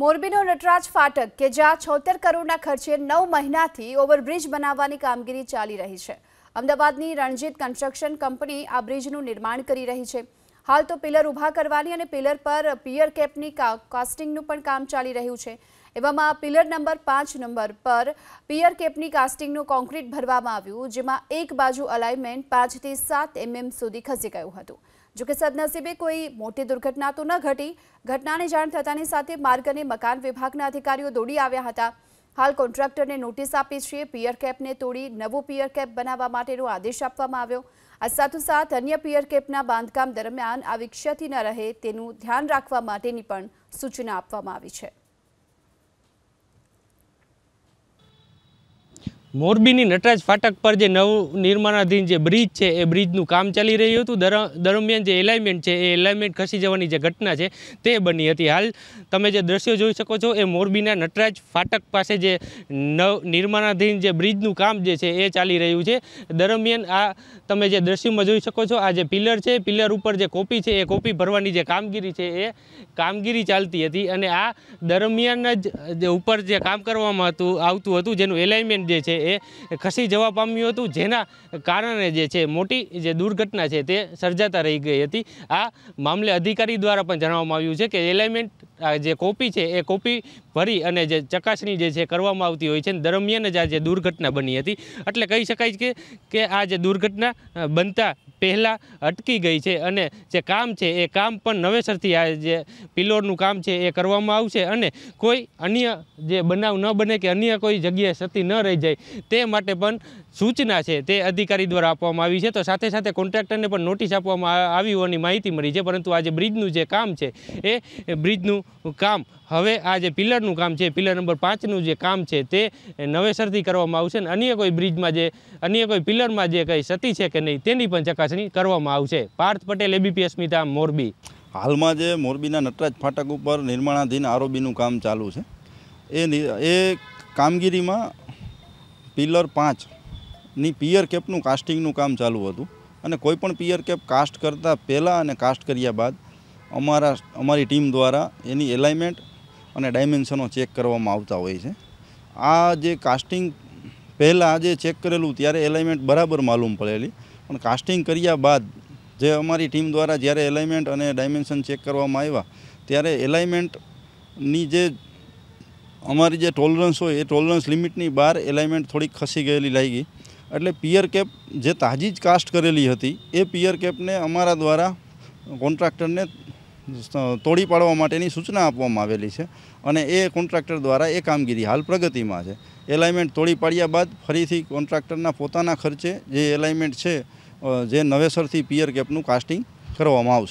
મોરબીનો નટરાજ ફાટક કે જ્યાં છોતેર કરોડના ખર્ચે નવ મહિનાથી ઓવરબ્રિજ બનાવવાની કામગીરી ચાલી રહી છે અમદાવાદની રણજીત કન્સ્ટ્રક્શન કંપની આ બ્રિજનું નિર્માણ કરી રહી છે હાલ તો પિલર ઊભા કરવાની અને પિલર પર પિયર કેપની કાસ્ટિંગનું પણ કામ ચાલી રહ્યું છે એવામાં પિલર નંબર પાંચ નંબર પર પિયર કેપની કાસ્ટિંગનું કોન્ક્રીટ ભરવામાં આવ્યું જેમાં એક બાજુ અલાઇનમેન્ટ પાંચથી સાત એમએમ સુધી ખસી ગયું હતું જોકે સદનસીબે કોઈ મોટી દુર્ઘટના તો ન ઘટી ઘટનાની જાણ થતાની સાથે માર્ગ અને મકાન વિભાગના અધિકારીઓ દોડી આવ્યા હતા હાલ કોન્ટ્રાક્ટરને નોટિસ આપી છે પિયર કેપને તોડી નવું પિયર કેપ બનાવવા માટેનો આદેશ આપવામાં આવ્યો આ સાથોસાથ અન્ય પિયર કેપના બાંધકામ દરમિયાન આવી ક્ષતિ ન રહે તેનું ધ્યાન રાખવા માટેની પણ સૂચના આપવામાં આવી છે મોરબીની નટરાજ ફાટક પર જે નવું નિર્માણાધીન જે બ્રિજ છે એ બ્રિજનું કામ ચાલી રહ્યું હતું દરમિયાન જે એલાઇમેન્ટ છે એ એલાઇમેન્ટ ખસી જવાની જે ઘટના છે તે બની હતી હાલ તમે જે દ્રશ્યો જોઈ શકો છો એ મોરબીના નટરાજ ફાટક પાસે જે નવ નિર્માણાધીન જે બ્રિજનું કામ જે છે એ ચાલી રહ્યું છે દરમિયાન આ તમે જે દ્રશ્યમાં જોઈ શકો છો આ જે પિલર છે પિલર ઉપર જે કોપી છે એ કોપી ભરવાની જે કામગીરી છે એ કામગીરી ચાલતી હતી અને આ દરમિયાન જ ઉપર જે કામ કરવામાં હતું આવતું હતું જેનું એલાઇમેન્ટ જે છે એ ખસી જવા પામ્યું હતું જેના કારણે જે છે મોટી જે દુર્ઘટના છે તે સર્જાતા રહી ગઈ હતી આ મામલે અધિકારી દ્વારા પણ જણાવવામાં આવ્યું છે કે એલિમેન્ટ જે કોપી છે એ કોપી ભરી અને જે ચકાસણી જે છે કરવામાં આવતી હોય છે દરમિયાન જ આ જે દુર્ઘટના બની હતી એટલે કહી શકાય કે આ જે દુર્ઘટના બનતા પહેલાં અટકી ગઈ છે અને જે કામ છે એ કામ પણ નવેસરથી આ જે પિલોરનું કામ છે એ કરવામાં આવશે અને કોઈ અન્ય જે બનાવ ન બને કે અન્ય કોઈ જગ્યાએ સતી ન રહી જાય તે માટે પણ સૂચના છે તે અધિકારી દ્વારા આપવામાં આવી છે તો સાથે સાથે કોન્ટ્રાક્ટરને પણ નોટિસ આપવામાં આવી હોવાની માહિતી મળી છે પરંતુ આ જે બ્રિજનું જે કામ છે એ બ્રિજનું કામ હવે આ જે પિલરનું કામ છે પિલર નંબર પાંચનું જે કામ છે તે નવેસરથી કરવામાં આવશે અને અન્ય કોઈ બ્રિજમાં જે અન્ય કોઈ પિલરમાં જે કંઈ સતી છે કે નહીં તેની પણ ચકાસણી ચકાસણી કરવામાં આવશે પાર્થ પટેલ એબીપી અસ્મિતા મોરબી હાલમાં જે મોરબીના નટરાજ ફાટક ઉપર નિર્માણાધીન આરોબીનું કામ ચાલુ છે એ એ કામગીરીમાં પિલર પાંચની પિયર કેપનું કાસ્ટિંગનું કામ ચાલુ હતું અને કોઈપણ પિયર કેપ કાસ્ટ કરતાં પહેલાં અને કાસ્ટ કર્યા બાદ અમારા અમારી ટીમ દ્વારા એની એલાઇમેન્ટ અને ડાયમેન્શનો ચેક કરવામાં આવતા હોય છે આ જે કાસ્ટિંગ પહેલાં જે ચેક કરેલું ત્યારે એલાઇમેન્ટ બરાબર માલુમ પડેલી અને કાસ્ટિંગ કર્યા બાદ જે અમારી ટીમ દ્વારા જરે અલાઈનમેન્ટ અને ડાયમેન્શન ચેક કરવામાં આવ્યા ત્યારે અલાઈનમેન્ટ ની જે અમારી જે ટોલરન્સ હોય એ ટોલરન્સ લિમિટ ની બહાર અલાઈનમેન્ટ થોડી ખસી ગઈેલી લાગી એટલે પિયર કેપ જે તાજી જ કાસ્ટ કરેલી હતી એ પિયર કેપ ને અમારા દ્વારા કોન્ટ્રાક્ટર ને તોડી પાડવા માટેની સૂચના આપવામાં આવેલી છે અને એ કોન્ટ્રાક્ટર દ્વારા એ કામગીરી હાલ પ્રગતિમાં છે અલાઈનમેન્ટ તોડી પાડ્યા બાદ ફરીથી કોન્ટ્રાક્ટર ના પોતાના ખર્ચે જે અલાઈનમેન્ટ છે જે નવેસરથી પિયર કેપનું કાસ્ટિંગ કરવામાં આવશે